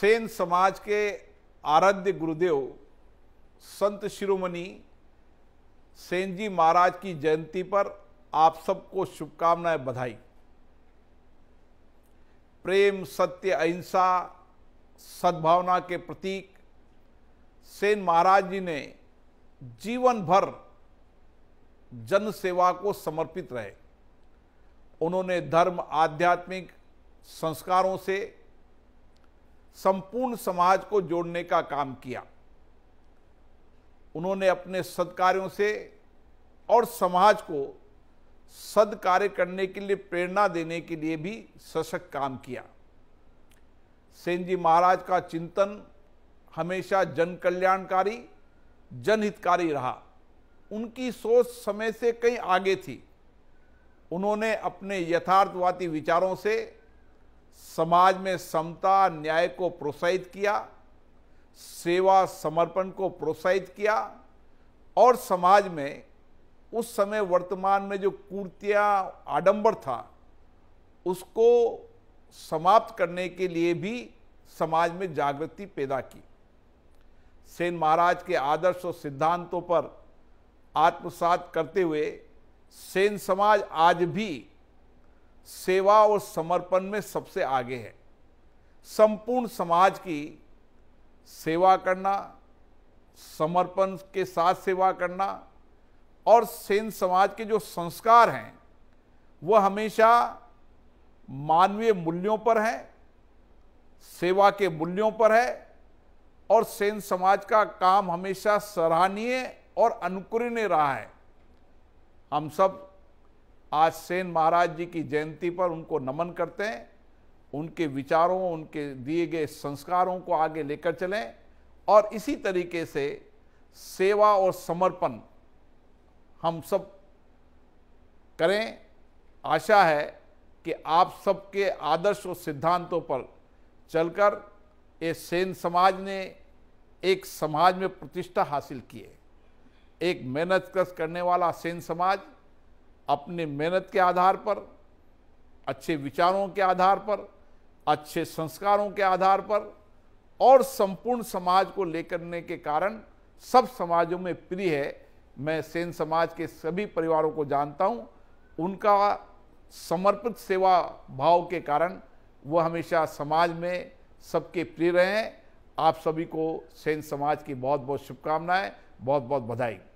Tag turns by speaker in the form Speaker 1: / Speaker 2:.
Speaker 1: सेन समाज के आराध्य गुरुदेव संत शिरोमणि सेन जी महाराज की जयंती पर आप सबको शुभकामनाएं बधाई प्रेम सत्य अहिंसा सद्भावना के प्रतीक सेन महाराज जी ने जीवन भर जन सेवा को समर्पित रहे उन्होंने धर्म आध्यात्मिक संस्कारों से संपूर्ण समाज को जोड़ने का काम किया उन्होंने अपने सदकार्यों से और समाज को सदकार्य करने के लिए प्रेरणा देने के लिए भी सशक्त काम किया सेन जी महाराज का चिंतन हमेशा जन कल्याणकारी जनहितकारी रहा उनकी सोच समय से कहीं आगे थी उन्होंने अपने यथार्थवादी विचारों से समाज में समता न्याय को प्रोत्साहित किया सेवा समर्पण को प्रोत्साहित किया और समाज में उस समय वर्तमान में जो कुर्तियाँ आडंबर था उसको समाप्त करने के लिए भी समाज में जागृति पैदा की सेन महाराज के आदर्श और सिद्धांतों पर आत्मसात करते हुए सेन समाज आज भी सेवा और समर्पण में सबसे आगे है संपूर्ण समाज की सेवा करना समर्पण के साथ सेवा करना और सेन समाज के जो संस्कार हैं वह हमेशा मानवीय मूल्यों पर है सेवा के मूल्यों पर है और सेन समाज का काम हमेशा सराहनीय और अनुकरणीय रहा है हम सब आज सेन महाराज जी की जयंती पर उनको नमन करते हैं उनके विचारों उनके दिए गए संस्कारों को आगे लेकर चलें और इसी तरीके से सेवा और समर्पण हम सब करें आशा है कि आप सबके आदर्श और सिद्धांतों पर चलकर ये सेन समाज ने एक समाज में प्रतिष्ठा हासिल की है एक मेहनत कस करने वाला सेन समाज अपने मेहनत के आधार पर अच्छे विचारों के आधार पर अच्छे संस्कारों के आधार पर और संपूर्ण समाज को लेकर के कारण सब समाजों में प्रिय है मैं सेन समाज के सभी परिवारों को जानता हूँ उनका समर्पित सेवा भाव के कारण वह हमेशा समाज में सबके प्रिय रहे हैं आप सभी को सेन समाज की बहुत बहुत शुभकामनाएं बहुत बहुत बधाई